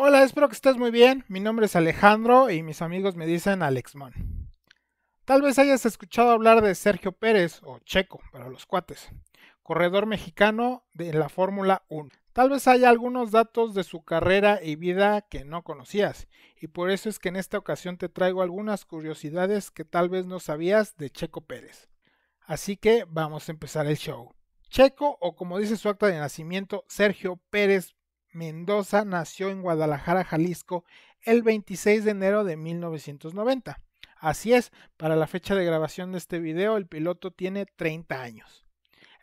Hola, espero que estés muy bien. Mi nombre es Alejandro y mis amigos me dicen Alexmon. Tal vez hayas escuchado hablar de Sergio Pérez, o Checo para los cuates, corredor mexicano de la Fórmula 1. Tal vez haya algunos datos de su carrera y vida que no conocías, y por eso es que en esta ocasión te traigo algunas curiosidades que tal vez no sabías de Checo Pérez. Así que vamos a empezar el show. Checo, o como dice su acta de nacimiento, Sergio Pérez Mendoza nació en Guadalajara, Jalisco, el 26 de enero de 1990. Así es, para la fecha de grabación de este video el piloto tiene 30 años.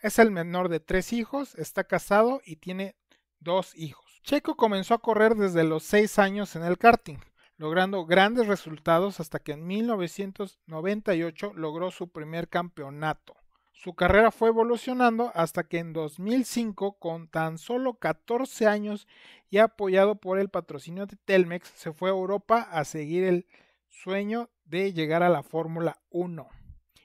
Es el menor de tres hijos, está casado y tiene dos hijos. Checo comenzó a correr desde los seis años en el karting, logrando grandes resultados hasta que en 1998 logró su primer campeonato. Su carrera fue evolucionando hasta que en 2005, con tan solo 14 años y apoyado por el patrocinio de Telmex, se fue a Europa a seguir el sueño de llegar a la Fórmula 1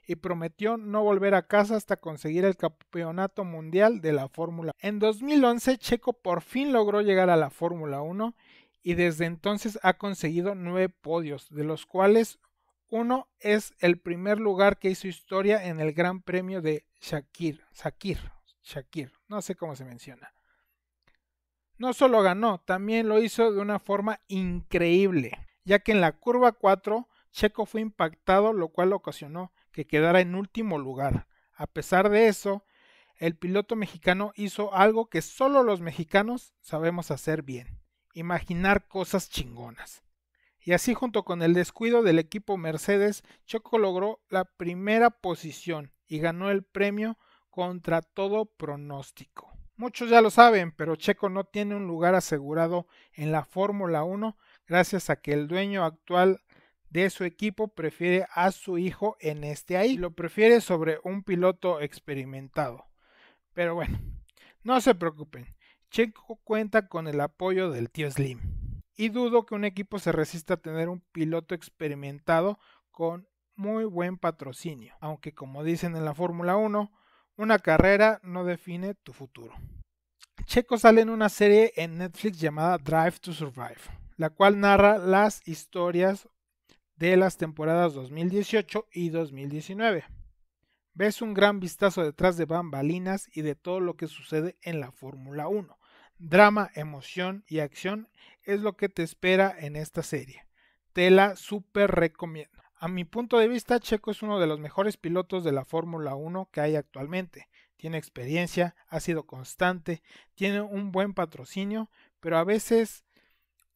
y prometió no volver a casa hasta conseguir el campeonato mundial de la Fórmula. En 2011, Checo por fin logró llegar a la Fórmula 1 y desde entonces ha conseguido nueve podios, de los cuales uno es el primer lugar que hizo historia en el Gran Premio de Shakir, Shakir, Shakir, no sé cómo se menciona. No solo ganó, también lo hizo de una forma increíble, ya que en la curva 4 Checo fue impactado, lo cual ocasionó que quedara en último lugar. A pesar de eso, el piloto mexicano hizo algo que solo los mexicanos sabemos hacer bien, imaginar cosas chingonas y así junto con el descuido del equipo Mercedes, Checo logró la primera posición y ganó el premio contra todo pronóstico. Muchos ya lo saben, pero Checo no tiene un lugar asegurado en la Fórmula 1 gracias a que el dueño actual de su equipo prefiere a su hijo en este ahí, lo prefiere sobre un piloto experimentado. Pero bueno, no se preocupen, Checo cuenta con el apoyo del tío Slim y dudo que un equipo se resista a tener un piloto experimentado con muy buen patrocinio, aunque como dicen en la Fórmula 1, una carrera no define tu futuro. Checo sale en una serie en Netflix llamada Drive to Survive, la cual narra las historias de las temporadas 2018 y 2019. Ves un gran vistazo detrás de bambalinas y de todo lo que sucede en la Fórmula 1, Drama, emoción y acción es lo que te espera en esta serie. Te la super recomiendo. A mi punto de vista, Checo es uno de los mejores pilotos de la Fórmula 1 que hay actualmente. Tiene experiencia, ha sido constante, tiene un buen patrocinio, pero a veces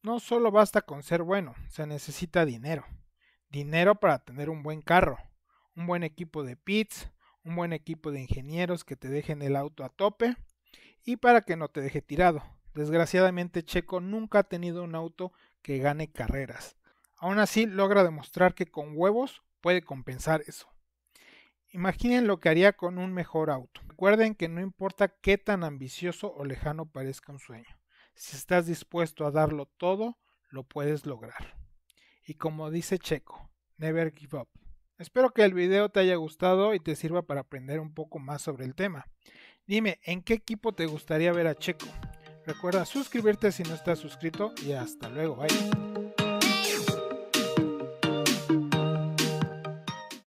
no solo basta con ser bueno, se necesita dinero. Dinero para tener un buen carro, un buen equipo de pits, un buen equipo de ingenieros que te dejen el auto a tope y para que no te deje tirado. Desgraciadamente Checo nunca ha tenido un auto que gane carreras. Aún así logra demostrar que con huevos puede compensar eso. Imaginen lo que haría con un mejor auto. Recuerden que no importa qué tan ambicioso o lejano parezca un sueño. Si estás dispuesto a darlo todo, lo puedes lograr. Y como dice Checo, never give up. Espero que el video te haya gustado y te sirva para aprender un poco más sobre el tema. Dime, ¿en qué equipo te gustaría ver a Checo? Recuerda suscribirte si no estás suscrito y hasta luego, bye.